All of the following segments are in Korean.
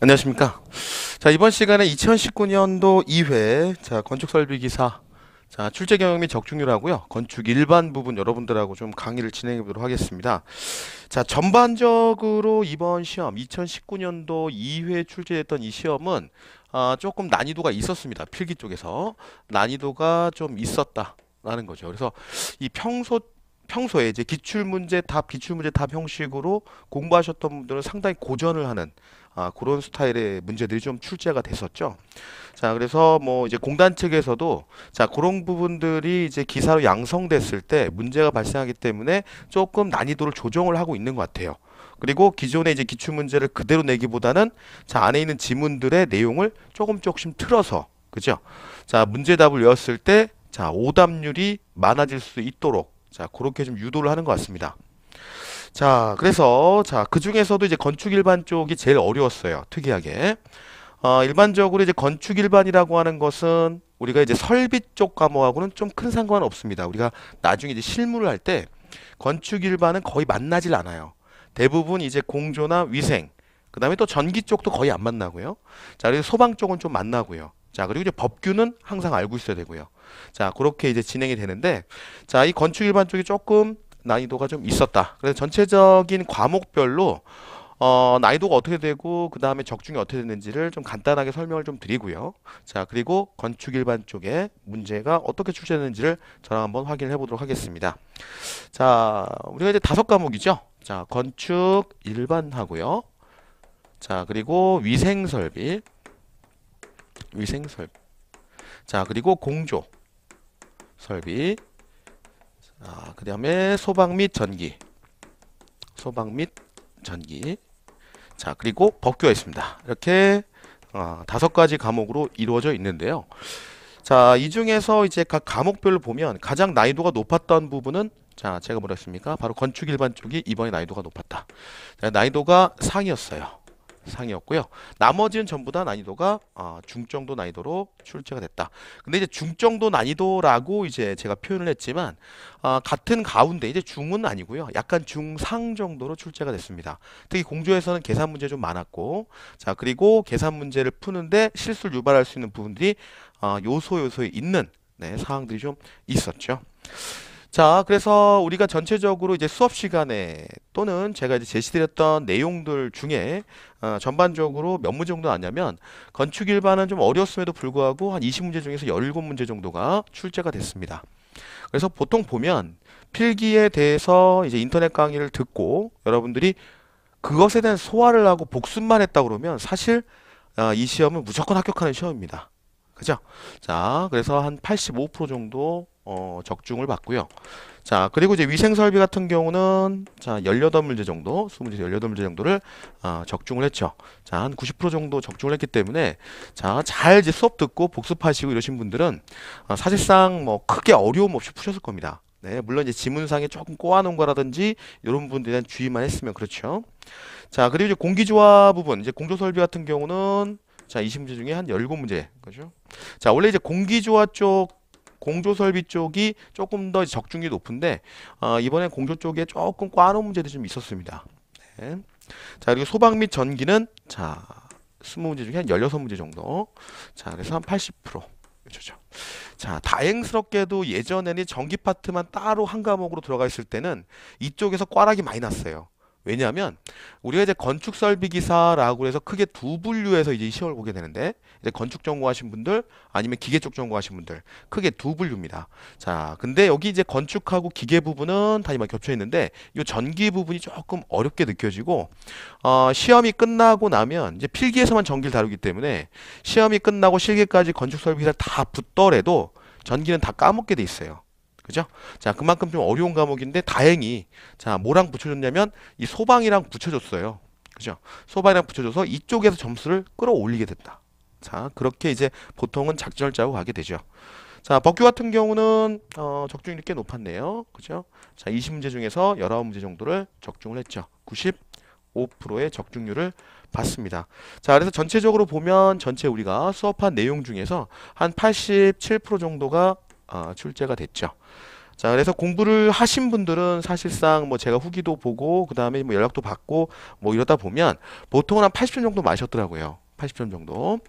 안녕하십니까. 자, 이번 시간에 2019년도 2회 자, 건축 설비 기사 자, 출제 경영 및 적중률 하고요. 건축 일반 부분 여러분들하고 좀 강의를 진행해 보도록 하겠습니다. 자, 전반적으로 이번 시험 2019년도 2회 출제했던 이 시험은 아, 조금 난이도가 있었습니다. 필기 쪽에서 난이도가 좀 있었다라는 거죠. 그래서 이 평소 평소에 이제 기출문제 답, 기출문제 답 형식으로 공부하셨던 분들은 상당히 고전을 하는 아, 그런 스타일의 문제들이 좀 출제가 됐었죠. 자, 그래서 뭐 이제 공단 측에서도 자, 그런 부분들이 이제 기사로 양성됐을 때 문제가 발생하기 때문에 조금 난이도를 조정을 하고 있는 것 같아요. 그리고 기존의 이제 기출 문제를 그대로 내기보다는 자, 안에 있는 지문들의 내용을 조금 조금씩 틀어서 그죠? 자, 문제답을 외웠을 때 자, 오답률이 많아질 수 있도록 자, 그렇게 좀 유도를 하는 것 같습니다. 자, 그래서 자, 그 중에서도 이제 건축 일반 쪽이 제일 어려웠어요. 특이하게. 어, 일반적으로 이제 건축 일반이라고 하는 것은 우리가 이제 설비 쪽 과목하고는 좀 큰 상관 없습니다. 우리가 나중에 이제 실무를 할 때 건축 일반은 거의 만나질 않아요. 대부분 이제 공조나 위생, 그 다음에 또 전기 쪽도 거의 안 만나고요. 자, 그리고 소방 쪽은 좀 만나고요. 자, 그리고 이제 법규는 항상 알고 있어야 되고요. 자, 그렇게 이제 진행이 되는데, 자, 이 건축 일반 쪽이 조금 난이도가 좀 있었다. 그래서 전체적인 과목별로 어, 난이도가 어떻게 되고 그 다음에 적중이 어떻게 됐는지를 좀 간단하게 설명을 좀 드리고요. 자 그리고 건축 일반 쪽에 문제가 어떻게 출제되는지를 저랑 한번 확인해 을 보도록 하겠습니다. 자 우리가 이제 다섯 과목이죠. 자 건축 일반하고요. 자 그리고 위생 설비, 위생 설비. 자 그리고 공조 설비, 아, 그 다음에 소방 및 전기. 소방 및 전기. 자, 그리고 법규가 있습니다. 이렇게 아, 다섯 가지 과목으로 이루어져 있는데요. 자, 이 중에서 이제 각 과목별로 보면 가장 난이도가 높았던 부분은 자, 제가 뭐라 습니까 바로 건축 일반 쪽이 이번에 난이도가 높았다. 난이도가 상이었어요. 상이었고요. 나머지는 전부 다 난이도가 아, 중정도 난이도로 출제가 됐다. 근데 이제 중정도 난이도라고 이제 제가 표현을 했지만 아, 같은 가운데 이제 중은 아니고요. 약간 중상 정도로 출제가 됐습니다. 특히 공조에서는 계산 문제 좀 많았고 자 그리고 계산 문제를 푸는데 실수를 유발할 수 있는 부분들이 아, 요소 요소에 있는 네, 사항들이 좀 있었죠. 자, 그래서 우리가 전체적으로 이제 수업 시간에 또는 제가 이제 제시드렸던 내용들 중에 어, 전반적으로 몇 문제 정도 나왔냐면 건축 일반은 좀 어려웠음에도 불구하고 한 20문제 중에서 17문제 정도가 출제가 됐습니다. 그래서 보통 보면 필기에 대해서 이제 인터넷 강의를 듣고 여러분들이 그것에 대한 소화를 하고 복습만 했다 그러면 사실 어, 이 시험은 무조건 합격하는 시험입니다. 그죠? 자, 그래서 한 85% 정도 어, 적중을 받고요. 자, 그리고 이제 위생 설비 같은 경우는 자, 18문제 정도, 20문제 18문제 정도를 어, 적중을 했죠. 자, 한 90% 정도 적중을 했기 때문에 자, 잘 이제 수업 듣고 복습하시고 이러신 분들은 어, 사실상 뭐 크게 어려움 없이 푸셨을 겁니다. 네, 물론 이제 지문상에 조금 꼬아놓은 거라든지 이런 부분에 대한 주의만 했으면 그렇죠. 자, 그리고 이제 공기조화 부분, 이제 공조 설비 같은 경우는 자, 20문제 중에 한 10문제. 그죠? 자, 원래 이제 공기조화 쪽 공조 설비 쪽이 조금 더 적중률이 높은데 어, 이번에 공조 쪽에 조금 꽈놓은 문제도 좀 있었습니다. 네. 자 그리고 소방 및 전기는 자 20문제 중에 한 16문제 정도 자 그래서 한 80% 그렇죠. 자, 다행스럽게도 예전에는 전기 파트만 따로 한 과목으로 들어가 있을 때는 이쪽에서 꽈락이 많이 났어요. 왜냐하면 우리가 이제 건축 설비 기사라고 해서 크게 두 분류에서 이제 시험을 보게 되는데 이제 건축 전공하신 분들 아니면 기계 쪽 전공하신 분들 크게 두 분류입니다. 자, 근데 여기 이제 건축하고 기계 부분은 다 이만 겹쳐 있는데 이 전기 부분이 조금 어렵게 느껴지고 어, 시험이 끝나고 나면 이제 필기에서만 전기를 다루기 때문에 시험이 끝나고 실기까지 건축 설비 기사를 다 붙더라도 전기는 다 까먹게 돼 있어요. 그죠? 자, 그만큼 좀 어려운 과목인데 다행히 자, 뭐랑 붙여줬냐면 이 소방이랑 붙여줬어요. 그죠? 소방이랑 붙여줘서 이쪽에서 점수를 끌어올리게 됐다 자, 그렇게 이제 보통은 작전을 짜고 가게 되죠. 자, 법규 같은 경우는 어, 적중률이 꽤 높았네요. 그죠? 자, 20문제 중에서 19문제 정도를 적중을 했죠. 95%의 적중률을 봤습니다. 자, 그래서 전체적으로 보면 전체 우리가 수업한 내용 중에서 한 87% 정도가 어, 출제가 됐죠. 자, 그래서 공부를 하신 분들은 사실상 뭐 제가 후기도 보고, 그 다음에 뭐 연락도 받고, 뭐 이러다 보면 보통은 한 80점 정도 마셨더라고요. 80점 정도.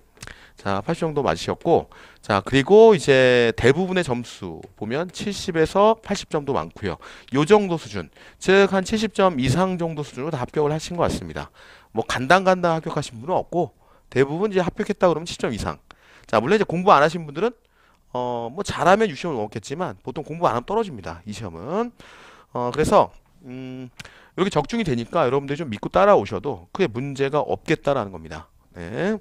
자, 80 정도 맞으셨고, 자, 그리고 이제 대부분의 점수 보면 70에서 80점도 많고요. 요 정도 수준, 즉 한 70점 이상 정도 수준으로 다 합격을 하신 것 같습니다. 뭐 간당간당 합격하신 분은 없고, 대부분 이제 합격했다 그러면 7점 이상. 자, 물론 이제 공부 안 하신 분들은 어, 뭐 잘하면 60점 넘었겠지만 보통 공부 안 하면 떨어집니다. 이 시험은. 어, 그래서 음, 이렇게 적중이 되니까 여러분들이 좀 믿고 따라오셔도 크게 문제가 없겠다라는 겁니다. 네.